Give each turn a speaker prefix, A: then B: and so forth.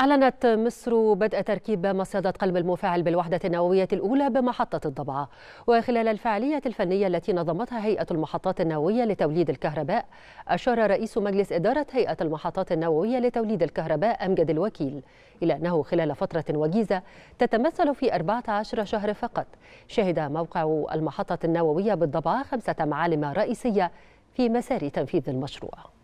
A: أعلنت مصر بدء تركيب مصيدة قلب المفاعل بالوحدة النووية الأولى بمحطة الضبعة وخلال الفعالية الفنية التي نظمتها هيئة المحطات النووية لتوليد الكهرباء أشار رئيس مجلس إدارة هيئة المحطات النووية لتوليد الكهرباء أمجد الوكيل إلى أنه خلال فترة وجيزة تتمثل في 14 شهر فقط شهد موقع المحطة النووية بالضبعة خمسة معالم رئيسية في مسار تنفيذ المشروع